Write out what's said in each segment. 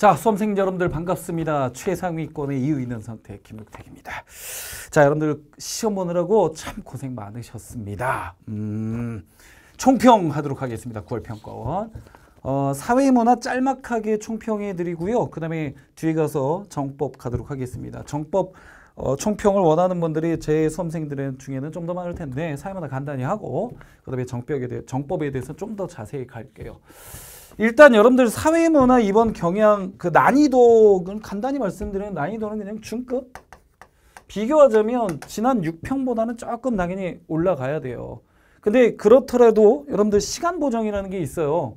자, 수험생 여러분들 반갑습니다. 최상위권의 이유 있는 선택 김욱택입니다. 자, 여러분들 시험 보느라고 참 고생 많으셨습니다. 음, 총평하도록 하겠습니다. 9월 평가원. 어, 사회문화 짤막하게 총평해 드리고요. 그 다음에 뒤에 가서 정법 가도록 하겠습니다. 정법 어, 총평을 원하는 분들이 제 수험생들 중에는 좀 더 많을 텐데 사회마다 간단히 하고 그 다음에 정법에, 대해, 정법에 대해서 좀 더 자세히 갈게요. 일단 여러분들 사회문화 이번 경향 그 난이도 간단히 말씀드리면 난이도는 그냥 중급 비교하자면 지난 6평보다는 조금 당연히 올라가야 돼요. 근데 그렇더라도 여러분들 시간 보정이라는 게 있어요.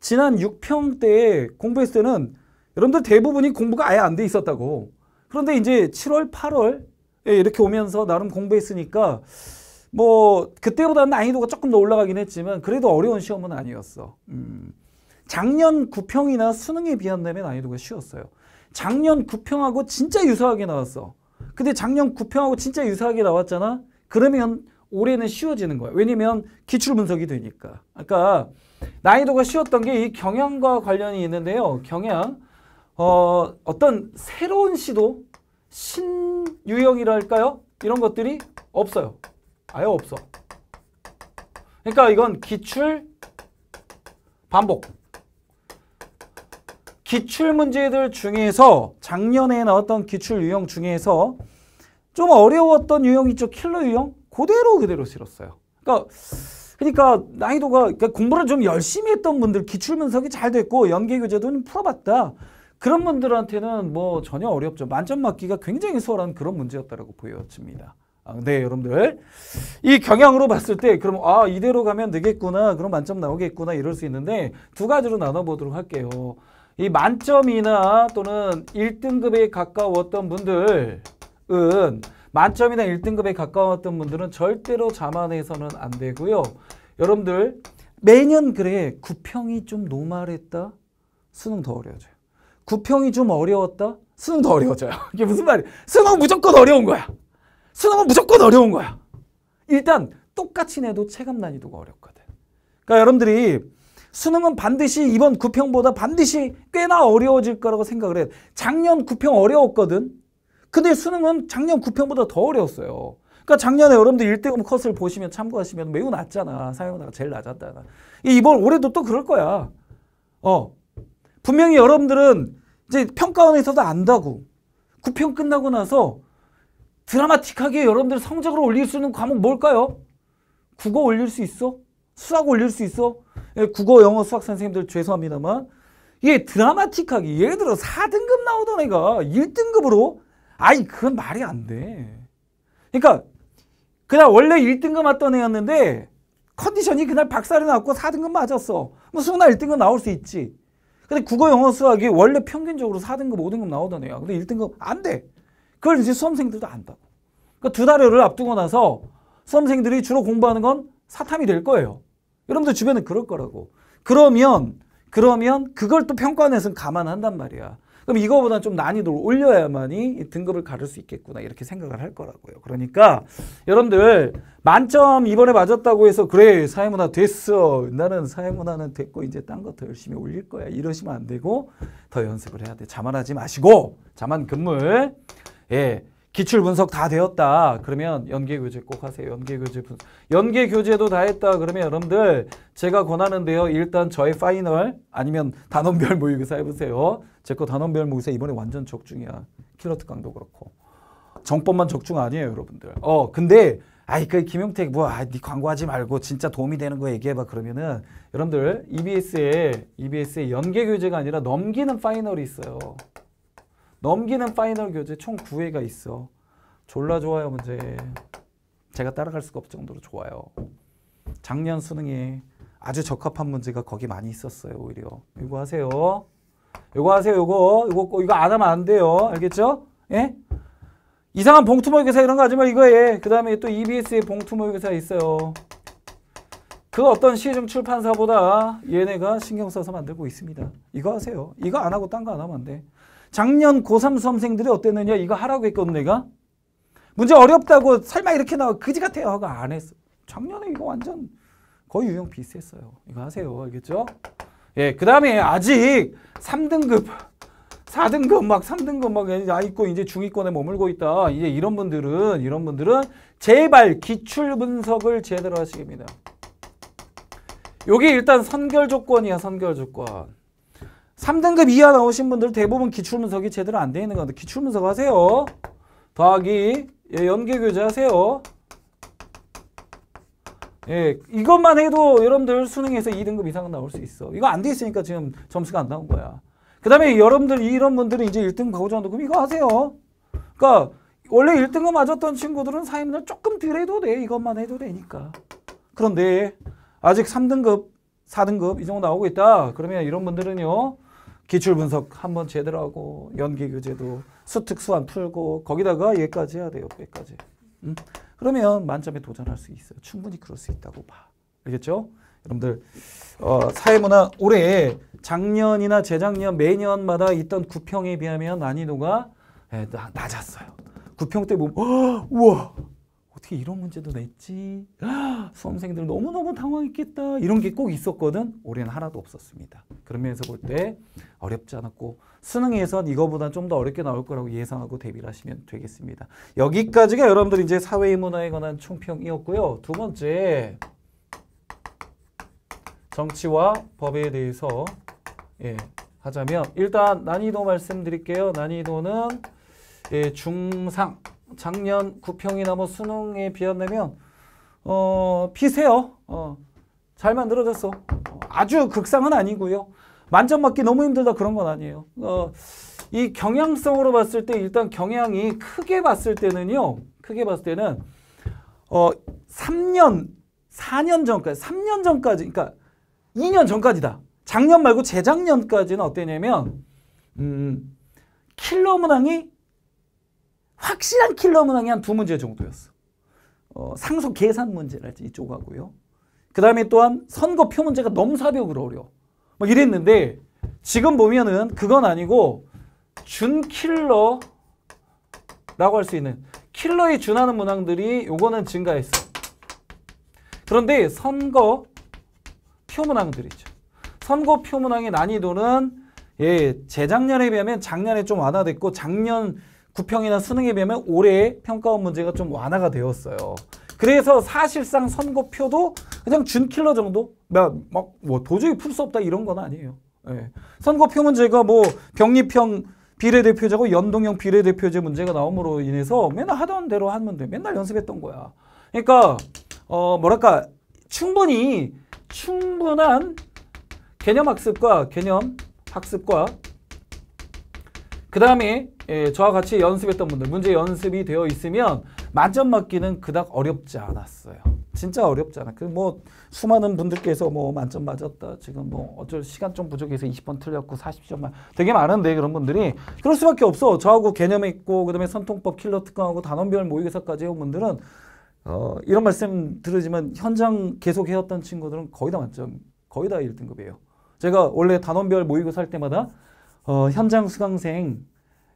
지난 6평 때 공부했을 때는 여러분들 대부분이 공부가 아예 안 돼 있었다고. 그런데 이제 7월, 8월 이렇게 오면서 나름 공부했으니까 뭐 그때보다는 난이도가 조금 더 올라가긴 했지만 그래도 어려운 시험은 아니었어. 음. 작년 9평이나 수능에 비한다면 난이도가 쉬웠어요. 작년 구평하고 진짜 유사하게 나왔어. 근데 작년 구평하고 진짜 유사하게 나왔잖아. 그러면 올해는 쉬워지는 거야. 왜냐면 기출 분석이 되니까. 아까 난이도가 쉬웠던 게 이 경향과 관련이 있는데요. 경향 어, 어떤 새로운 시도 신유형이랄까요? 이런 것들이 없어요. 아예 없어. 그러니까 이건 기출 반복. 기출문제들 중에서 작년에 나왔던 기출 유형 중에서 좀 어려웠던 유형 있죠. 킬러 유형? 그대로 그대로 실었어요. 그러니까 그러니까 난이도가 그러니까 공부를 좀 열심히 했던 분들 기출 분석이 잘 됐고 연계 교재도 좀 풀어봤다. 그런 분들한테는 뭐 전혀 어렵죠. 만점 맞기가 굉장히 수월한 그런 문제였다라고 보여집니다. 아, 네, 여러분들. 이 경향으로 봤을 때, 그럼, 아, 이대로 가면 되겠구나. 그럼 만점 나오겠구나. 이럴 수 있는데, 두 가지로 나눠보도록 할게요. 이 만점이나 또는 1등급에 가까웠던 분들은 만점이나 1등급에 가까웠던 분들은 절대로 자만해서는 안 되고요. 여러분들 매년 그래 구평이 좀 노말했다? 수능 더 어려워져요. 구평이 좀 어려웠다? 수능 더 어려워져요. 이게 무슨 말이에요? 수능 은 무조건 어려운 거야. 수능은 무조건 어려운 거야. 일단 똑같이 내도 체감 난이도가 어렵거든. 그러니까 여러분들이 수능은 반드시 이번 9평보다 반드시 꽤나 어려워질 거라고 생각을 해. 요 작년 9평 어려웠거든. 근데 수능은 작년 9평보다 더 어려웠어요. 그러니까 작년에 여러분들 1등급 컷을 보시면 참고하시면 매우 낮잖아. 사용하다가 제일 낮았다. 이번 올해도 또 그럴 거야. 어. 분명히 여러분들은 이제 평가원에서도 안다고. 9평 끝나고 나서 드라마틱하게 여러분들 성적을 올릴 수 있는 과목 뭘까요? 국어 올릴 수 있어? 수학 올릴 수 있어? 예, 국어, 영어, 수학 선생님들 죄송합니다만 이게 드라마틱하게 예를 들어 4등급 나오던 애가 1등급으로 아이 그건 말이 안 돼. 그러니까 그냥 원래 1등급 맞던 애였는데 컨디션이 그날 박살이 났고 4등급 맞았어. 뭐 수능 날 1등급 나올 수 있지. 근데 국어, 영어, 수학이 원래 평균적으로 4등급, 5등급 나오던 애야. 근데 1등급 안 돼. 그걸 이제 수험생들도 안다 그러니까 두 달여를 앞두고 나서 수험생들이 주로 공부하는 건 사탐이 될 거예요. 여러분들 주변에 그럴 거라고. 그러면 그러면 그걸 또 평가원에서는 감안한단 말이야. 그럼 이거보다 좀 난이도를 올려야만이 등급을 가를 수 있겠구나 이렇게 생각을 할 거라고요. 그러니까 여러분들 만점 이번에 맞았다고 해서 그래 사회문화 됐어 나는 사회문화는 됐고 이제 딴 거 더 열심히 올릴 거야 이러시면 안 되고 더 연습을 해야 돼 자만하지 마시고 자만 근물 예 기출 분석 다 되었다. 그러면 연계 교재 꼭 하세요. 연계 교재 분석. 연계 교재도 다 했다. 그러면 여러분들 제가 권하는데요. 일단 저의 파이널 아니면 단원별 모의고사 해보세요. 제 거 단원별 모의고사 이번에 완전 적중이야. 킬러트 강도 그렇고. 정법만 적중 아니에요, 여러분들. 어, 근데 아이 그 김용택 뭐아니 광고하지 말고 진짜 도움이 되는 거 얘기해봐 그러면은 여러분들 EBS에 EBS에 연계 교재가 아니라 넘기는 파이널이 있어요. 넘기는 파이널 교재 총 9회가 있어. 졸라 좋아요 문제. 제가 따라갈 수가 없을 정도로 좋아요. 작년 수능에 아주 적합한 문제가 거기 많이 있었어요 오히려. 이거 하세요. 이거 하세요 이거. 이거 이거 안 하면 안 돼요. 알겠죠? 예? 이상한 봉투 모의고사 이런 거 하지 말 이거 에그 다음에 또 EBS의 봉투 모의고사 있어요. 그 어떤 시중 출판사보다 얘네가 신경 써서 만들고 있습니다. 이거 하세요. 이거 안 하고 딴 거 안 하면 안 돼. 작년 고3 수험생들이 어땠느냐 이거 하라고 했거든 내가. 문제 어렵다고 설마 이렇게 나와 그지 같아요 하고 안 했어. 작년에 이거 완전 거의 유형 비슷했어요. 이거 하세요. 알겠죠? 예, 그 다음에 아직 3등급, 4등급 막 3등급 막 아 있고 이제 중위권에 머물고 있다. 이제 이런 분들은 이런 분들은 제발 기출 분석을 제대로 하시입니다. 여기 일단 선결 조건이야 선결 조건. 3등급 이하 나오신 분들 대부분 기출문석이 제대로 안 돼 있는 건데 기출문석 하세요. 더하기 예, 연계교재 하세요. 예, 이것만 해도 여러분들 수능에서 2등급 이상은 나올 수 있어. 이거 안 돼 있으니까 지금 점수가 안 나온 거야. 그 다음에 여러분들 이런 분들은 이제 1등급 가고 정도 그럼 이거 하세요. 그러니까 원래 1등급 맞았던 친구들은 사임을 조금 덜 해도 돼. 이것만 해도 되니까. 그런데 아직 3등급, 4등급 이 정도 나오고 있다. 그러면 이런 분들은요. 기출 분석 한 번 제대로 하고 연기 교재도 수특수한 풀고 거기다가 얘까지 해야 돼요. 빼까지. 음? 그러면 만점에 도전할 수 있어요. 충분히 그럴 수 있다고 봐. 알겠죠? 여러분들 어, 사회문화 올해 작년이나 재작년 매년마다 있던 구평에 비하면 난이도가 에, 예, 나, 낮았어요. 구평 때 보면 어, 우와 어떻게 이런 문제도 냈지? 아, 수험생들 너무너무 당황했겠다. 이런 게 꼭 있었거든. 올해는 하나도 없었습니다. 그런 면에서 볼 때 어렵지 않았고 수능에선 이거보다 좀 더 어렵게 나올 거라고 예상하고 대비를 하시면 되겠습니다. 여기까지가 여러분들 이제 사회 문화에 관한 총평이었고요. 두 번째 정치와 법에 대해서 예, 하자면 일단 난이도 말씀드릴게요. 난이도는 예, 중상 작년 구평이나 뭐 수능에 비한다면 어, 피세요. 어, 잘 만들어졌어. 아주 극상은 아니고요. 만점 맞기 너무 힘들다 그런 건 아니에요. 어, 이 경향성으로 봤을 때 일단 경향이 크게 봤을 때는요. 크게 봤을 때는 어 3년, 4년 전까지, 3년 전까지, 그러니까 2년 전까지다. 작년 말고 재작년까지는 어땠냐면 음, 킬러 문항이 확실한 킬러 문항이 한 두 문제 정도였어. 어, 상속 계산 문제랄지 이쪽하고요. 그 다음에 또한 선거표 문제가 넘사벽으로 어려워. 막 이랬는데 지금 보면은 그건 아니고 준킬러라고 할 수 있는 킬러에 준하는 문항들이 요거는 증가했어. 그런데 선거 표 문항들이죠. 선거 표 문항의 난이도는 예, 재작년에 비하면 작년에 좀 완화됐고 작년 구평이나 수능에 비하면 올해 평가원 문제가 좀 완화가 되었어요. 그래서 사실상 선거표도 그냥 준킬러 정도? 막뭐 도저히 풀 수 없다 이런 건 아니에요. 예. 선거표 문제가 뭐 병립형 비례대표제고 연동형 비례대표제 문제가 나옴으로 인해서 맨날 하던 대로 하면 돼. 맨날 연습했던 거야. 그러니까 어 뭐랄까 충분히 충분한 개념 학습과 개념 학습과 그 다음에 예, 저와 같이 연습했던 분들 문제 연습이 되어 있으면 만점 맞기는 그닥 어렵지 않았어요. 진짜 어렵잖아. 그 뭐 수많은 분들께서 뭐 만점 맞았다. 지금 뭐 어쩔 시간 좀 부족해서 20번 틀렸고 40점 만 되게 많은데 그런 분들이 그럴 수밖에 없어. 저하고 개념 있고 그다음에 선통법 킬러 특강하고 단원별 모의고사까지 해온 분들은 어, 이런 말씀 들으지만 현장 계속 해왔던 친구들은 거의 다 만점, 거의 다 1등급이에요. 제가 원래 단원별 모의고사 할 때마다 어, 현장 수강생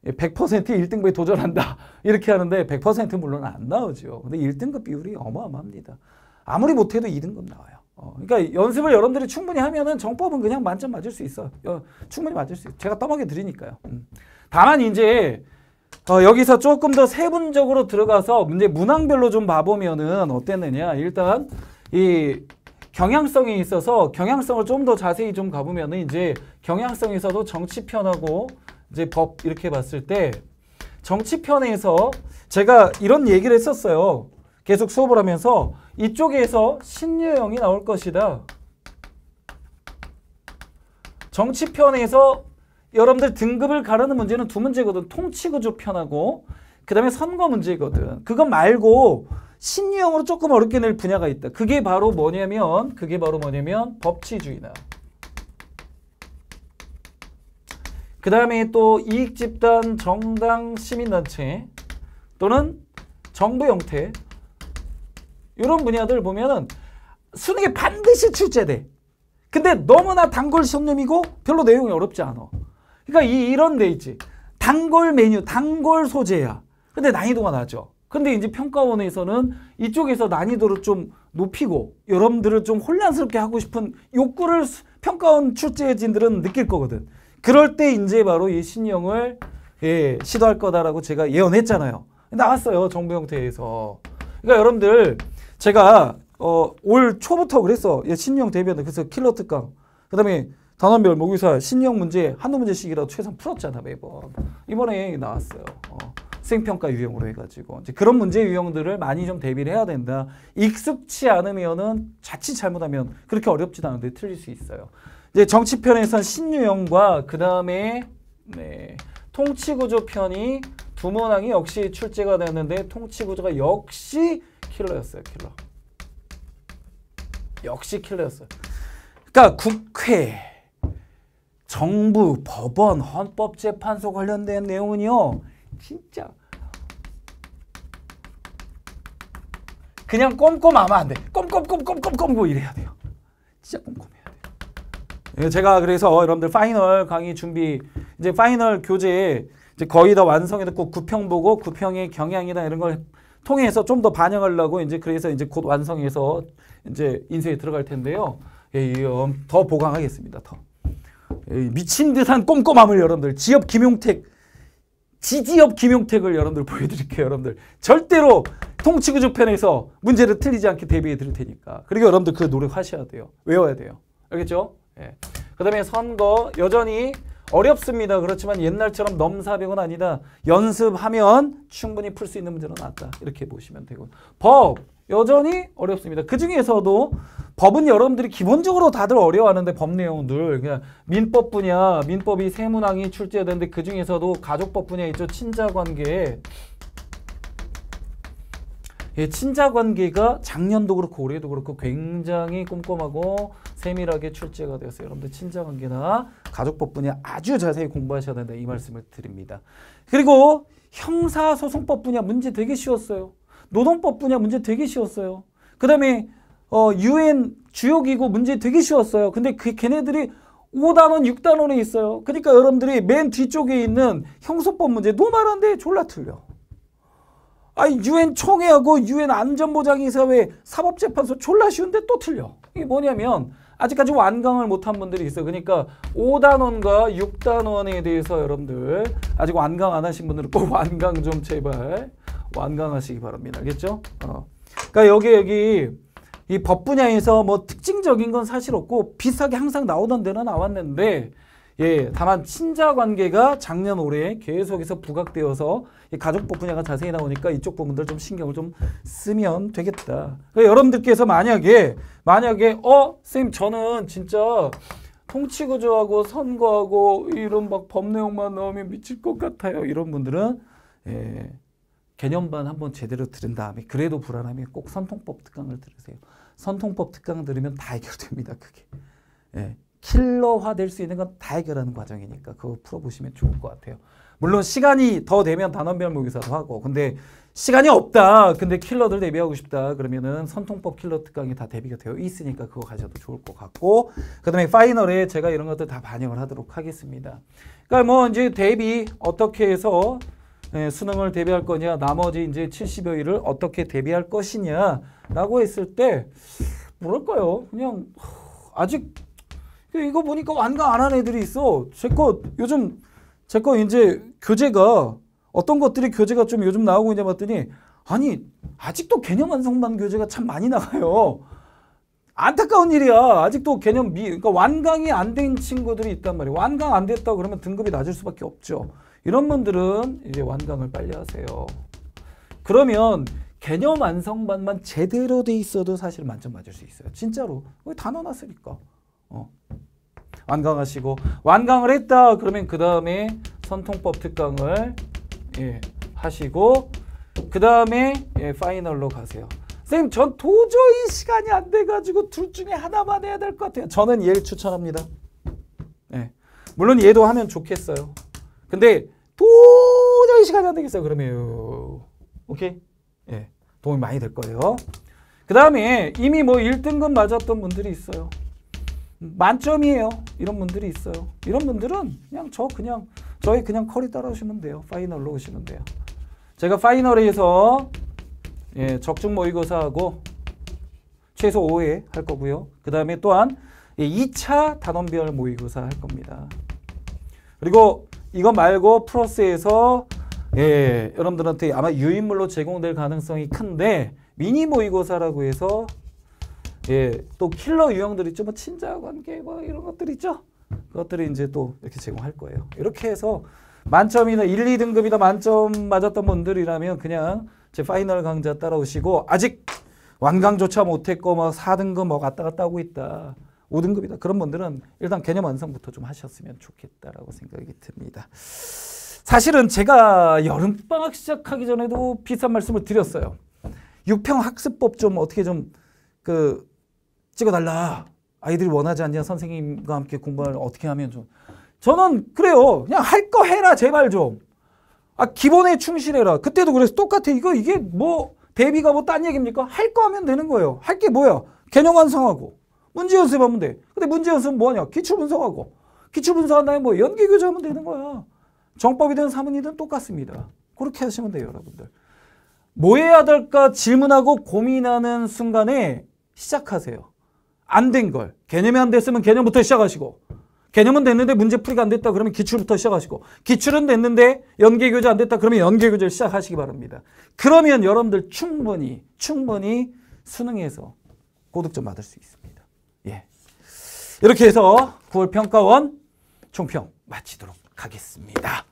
100% 1등급에 도전한다 이렇게 하는데 100% 물론 안 나오죠. 근데 1등급 비율이 어마어마합니다. 아무리 못해도 2등급 나와요. 어, 그러니까 연습을 여러분들이 충분히 하면은 정법은 그냥 만점 맞을 수 있어. 어, 충분히 맞을 수 있어. 제가 떠먹여 드리니까요. 음. 다만 이제 어, 여기서 조금 더 세분적으로 들어가서 문제 문항별로 좀 봐보면은 어땠느냐. 일단 이 경향성이 있어서 경향성을 좀 더 자세히 좀 가보면은 이제 경향성에서도 정치편하고 이제 법 이렇게 봤을 때 정치편에서 제가 이런 얘기를 했었어요. 계속 수업을 하면서 이쪽에서 신유형이 나올 것이다. 정치편에서 여러분들 등급을 가르는 문제는 두 문제거든. 통치구조 편하고 그 다음에 선거 문제거든. 그거 말고 신유형으로 조금 어렵게 낼 분야가 있다. 그게 바로 뭐냐면 그게 바로 뭐냐면 법치주의다. 그 다음에 또 이익집단, 정당, 시민단체 또는 정부 형태 이런 분야들 보면은 수능에 반드시 출제돼. 근데 너무나 단골 손님이고 별로 내용이 어렵지 않아. 그러니까 이, 이런 데 있지. 단골 메뉴, 단골 소재야. 근데 난이도가 낮죠. 근데 이제 평가원에서는 이쪽에서 난이도를 좀 높이고 여러분들을 좀 혼란스럽게 하고 싶은 욕구를 평가원 출제진들은 느낄 거거든. 그럴 때 이제 바로 이 신형을 예, 시도할 거다라고 제가 예언했잖아요. 나왔어요. 정부 형태에서. 그러니까 여러분들 제가 어, 올 초부터 그랬어. 예, 신유 대비한다. 그래서 킬러 특강. 그 다음에 단원별 모의사 신유 문제 한두 문제씩이라도 최소한 풀었잖아 매번. 이번에 나왔어요. 어, 생평가 유형으로 해가지고 이제 그런 문제 유형들을 많이 좀 대비를 해야 된다. 익숙치 않으면은 자칫 잘못하면 그렇게 어렵지도 않은데 틀릴 수 있어요. 이제 정치편에선 신유형과 그 다음에 네. 통치구조 편이 두문항이 역시 출제가 되었는데 통치구조가 역시 킬러였어요. 킬러. 역시 킬러였어요. 그러니까 국회, 정부, 법원, 헌법재판소 관련된 내용은요. 진짜 그냥 꼼꼼하면 안 돼. 꼼꼼꼼꼼꼼꼼 뭐 이래야 돼요. 진짜 꼼꼼해야 돼요. 예, 제가 그래서 여러분들 파이널 강의 준비 이제 파이널 교재에 이제 거의 다 완성해놓고 구평 보고 구평의 경향이나 이런 걸 통해서 좀 더 반영하려고 이제 그래서 이제 곧 완성해서 이제 인쇄에 들어갈 텐데요. 예, 어, 더 보강하겠습니다. 더. 예, 미친 듯한 꼼꼼함을 여러분들 지역 김용택 지지업 김용택을 여러분들 보여드릴게요. 여러분들 절대로 통치구조 편에서 문제를 틀리지 않게 대비해 드릴 테니까 그리고 여러분들 그 노력하셔야 돼요. 외워야 돼요. 알겠죠? 예. 그 다음에 선거 여전히 어렵습니다. 그렇지만 옛날처럼 넘사벽은 아니다. 연습하면 충분히 풀 수 있는 문제는 낫다. 이렇게 보시면 되고 법 여전히 어렵습니다. 그 중에서도 법은 여러분들이 기본적으로 다들 어려워하는데 법내용늘 그냥 민법 분야 민법이 세 문항이 출제되는데 그 중에서도 가족법 분야 있죠. 친자관계 예, 친자 관계가 작년도 그렇고 올해도 그렇고 굉장히 꼼꼼하고 세밀하게 출제가 되었어요. 여러분들 친자 관계나 가족법 분야 아주 자세히 공부하셔야 된다 이 말씀을 드립니다. 그리고 형사소송법 분야 문제 되게 쉬웠어요. 노동법 분야 문제 되게 쉬웠어요. 그 다음에 어, 유엔 주요기구 문제 되게 쉬웠어요. 근데 그 걔네들이 5단원, 6단원에 있어요. 그러니까 여러분들이 맨 뒤쪽에 있는 형소법 문제 노말한데 졸라 틀려. 아니 유엔 총회하고 유엔 안전보장이사회 사법재판소 졸라 쉬운데 또 틀려. 이게 뭐냐면 아직까지 완강을 못한 분들이 있어요. 그러니까 5단원과 6단원에 대해서 여러분들 아직 완강 안 하신 분들은 꼭 완강 좀 제발 완강하시기 바랍니다. 알겠죠? 어. 그러니까 여기 여기 이 법 분야에서 뭐 특징적인 건 사실 없고 비슷하게 항상 나오던 데는 나왔는데 예, 다만 친자 관계가 작년 올해 계속해서 부각되어서 가족법 분야가 자세히 나오니까 이쪽 부분들 좀 신경을 좀 쓰면 되겠다. 그러니까 여러분들께서 만약에 만약에 어, 쌤 저는 진짜 통치 구조하고 선거하고 이런 막 법 내용만 나오면 미칠 것 같아요. 이런 분들은 예, 개념반 한번 제대로 들은 다음에 그래도 불안하면 꼭 선통법 특강을 들으세요. 선통법 특강 들으면 다 해결됩니다. 그게. 예. 킬러화 될 수 있는 건 다 해결하는 과정이니까 그거 풀어보시면 좋을 것 같아요. 물론 시간이 더 되면 단원별 모의사도 하고 근데 시간이 없다. 근데 킬러들 대비하고 싶다. 그러면은 선통법 킬러 특강이 다 대비가 되어 있으니까 그거 가셔도 좋을 것 같고 그 다음에 파이널에 제가 이런 것들 다 반영을 하도록 하겠습니다. 그러니까 뭐 이제 대비 어떻게 해서 예, 수능을 대비할 거냐 나머지 이제 70여 일을 어떻게 대비할 것이냐라고 했을 때 뭐랄까요 그냥 아직 이거 보니까 완강 안 한 애들이 있어. 제거 요즘 제거 이제 교재가 어떤 것들이 교재가 좀 요즘 나오고 있냐 봤더니 아니 아직도 개념 완성반 교재가 참 많이 나가요. 안타까운 일이야. 아직도 개념 미 그러니까 완강이 안 된 친구들이 있단 말이에요. 완강 안 됐다 그러면 등급이 낮을 수밖에 없죠. 이런 분들은 이제 완강을 빨리 하세요. 그러면 개념 완성반만 제대로 돼 있어도 사실 만점 맞을 수 있어요. 진짜로. 단어 났으니까. 어. 완강하시고 완강을 했다 그러면 그 다음에 선통법 특강을 예, 하시고 그 다음에 예, 파이널로 가세요. 선생님 전 도저히 시간이 안 돼가지고 둘 중에 하나만 해야 될 것 같아요. 저는 얘를 추천합니다. 예. 물론 얘도 하면 좋겠어요. 근데 도저히 시간이 안 되겠어요. 그러면 오케이? 예. 도움이 많이 될 거예요. 그 다음에 이미 뭐 1등급 맞았던 분들이 있어요. 만점이에요. 이런 분들이 있어요. 이런 분들은 그냥 저 그냥 저희 그냥 커리 따라오시면 돼요. 파이널로 오시면 돼요. 제가 파이널에서 예, 적중 모의고사하고 최소 5회 할 거고요. 그 다음에 또한 2차 단원별 모의고사 할 겁니다. 그리고 이거 말고 플러스에서 예, 여러분들한테 아마 유인물로 제공될 가능성이 큰데 미니 모의고사라고 해서 예, 또 킬러 유형들 있죠. 뭐 친자 관계 뭐 이런 것들 있죠. 그것들이 이제 또 이렇게 제공할 거예요. 이렇게 해서 만점이나 1, 2등급이나 만점 맞았던 분들이라면 그냥 제 파이널 강좌 따라오시고 아직 완강조차 못했고 뭐 4등급 뭐 갔다 갔다 하고 있다. 5등급이다. 그런 분들은 일단 개념 완성부터 좀 하셨으면 좋겠다라고 생각이 듭니다. 사실은 제가 여름방학 시작하기 전에도 비슷한 말씀을 드렸어요. 육평학습법 좀 어떻게 좀그 찍어달라. 아이들이 원하지 않냐 선생님과 함께 공부를 어떻게 하면 좀 저는 그래요. 그냥 할 거 해라 제발 좀. 아 기본에 충실해라. 그때도 그래서 똑같아. 이거 이게 뭐 대비가 뭐 딴 얘기입니까? 할 거 하면 되는 거예요. 할 게 뭐야? 개념 완성하고 문제 연습하면 돼. 근데 문제 연습은 뭐하냐? 기출 분석하고 기출 분석한 다음에 뭐 연기 교재하면 되는 거야. 정법이든 사문이든 똑같습니다. 그렇게 하시면 돼요, 여러분들. 뭐 해야 될까 질문하고 고민하는 순간에 시작하세요. 안된 걸. 개념이 안 됐으면 개념부터 시작하시고 개념은 됐는데 문제풀이가 안 됐다 그러면 기출부터 시작하시고 기출은 됐는데 연계교재 안 됐다 그러면 연계교재를 시작하시기 바랍니다. 그러면 여러분들 충분히 충분히 수능에서 고득점 받을 수 있습니다. 예. 이렇게 해서 9월 평가원 총평 마치도록 하겠습니다.